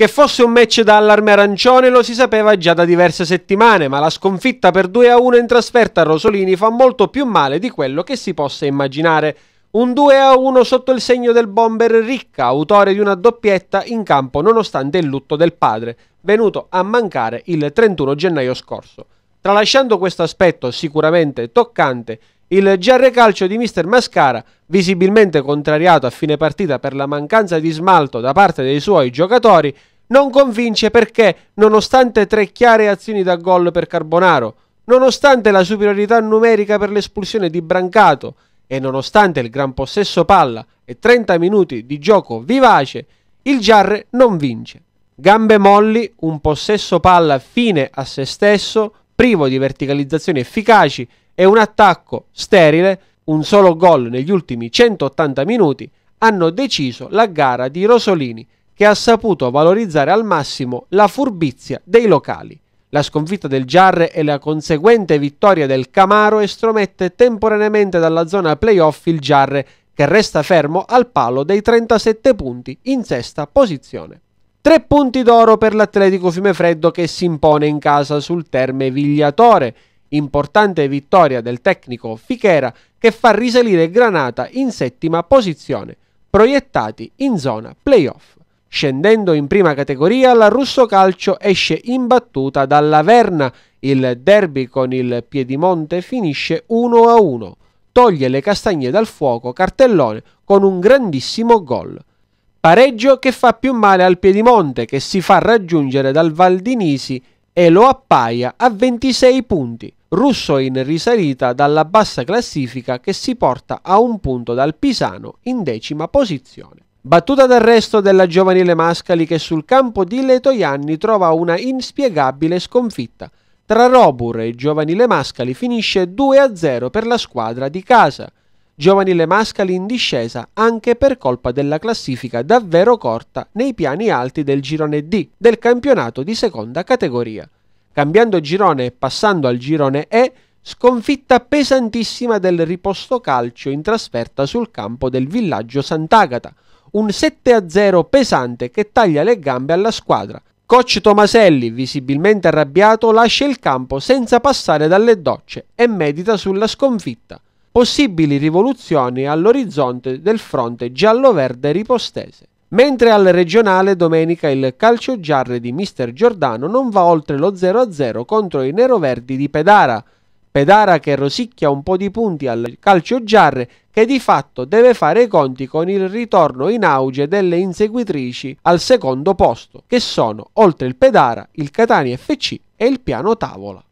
Che fosse un match da allarme arancione lo si sapeva già da diverse settimane, ma la sconfitta per 2-1 in trasferta a Rosolini fa molto più male di quello che si possa immaginare. Un 2-1 sotto il segno del bomber Ricca, autore di una doppietta in campo nonostante il lutto del padre, venuto a mancare il 31 gennaio scorso. Tralasciando questo aspetto sicuramente toccante, il GR calcio di Mr. Mascara, visibilmente contrariato a fine partita per la mancanza di smalto da parte dei suoi giocatori, non convince perché, nonostante tre chiare azioni da gol per Carbonaro, nonostante la superiorità numerica per l'espulsione di Brancato e nonostante il gran possesso palla e 30 minuti di gioco vivace, il Giarre non vince. Gambe molli, un possesso palla fine a se stesso, privo di verticalizzazioni efficaci e un attacco sterile, un solo gol negli ultimi 180 minuti, hanno deciso la gara di Rosolini che ha saputo valorizzare al massimo la furbizia dei locali. La sconfitta del Giarre e la conseguente vittoria del Camaro estromette temporaneamente dalla zona playoff il Giarre, che resta fermo al palo dei 37 punti in sesta posizione. Tre punti d'oro per l'Atletico Fiumefreddo che si impone in casa sul Terme Vigliatore. Importante vittoria del tecnico Fichera che fa risalire Granata in settima posizione, proiettati in zona playoff. Scendendo in prima categoria, la Russo Calcio esce imbattuta dall'Averna. Il derby con il Piedimonte finisce 1-1. Toglie le castagne dal fuoco Cartellone con un grandissimo gol. Pareggio che fa più male al Piedimonte che si fa raggiungere dal Valdinisi e lo appaia a 26 punti. Russo in risalita dalla bassa classifica che si porta a un punto dal Pisano in decima posizione. Battuta d'arresto della giovanile Mascali che sul campo di Letoianni trova una inspiegabile sconfitta. Tra Robur e Giovanile Mascali finisce 2-0 per la squadra di casa. Giovanile Mascali in discesa anche per colpa della classifica davvero corta nei piani alti del girone D del campionato di seconda categoria. Cambiando girone e passando al girone E, sconfitta pesantissima del riposto calcio in trasferta sul campo del villaggio Sant'Agata, un 7-0 pesante che taglia le gambe alla squadra. Coach Tomaselli, visibilmente arrabbiato, lascia il campo senza passare dalle docce e medita sulla sconfitta. Possibili rivoluzioni all'orizzonte del fronte giallo-verde ripostese. Mentre al regionale domenica il calcio giarre di Mister Giordano non va oltre lo 0-0 contro i neroverdi di Pedara. Pedara che rosicchia un po' di punti al calcio giarre che di fatto deve fare i conti con il ritorno in auge delle inseguitrici al secondo posto, che sono, oltre il Pedara, il Catania FC e il Piano Tavola.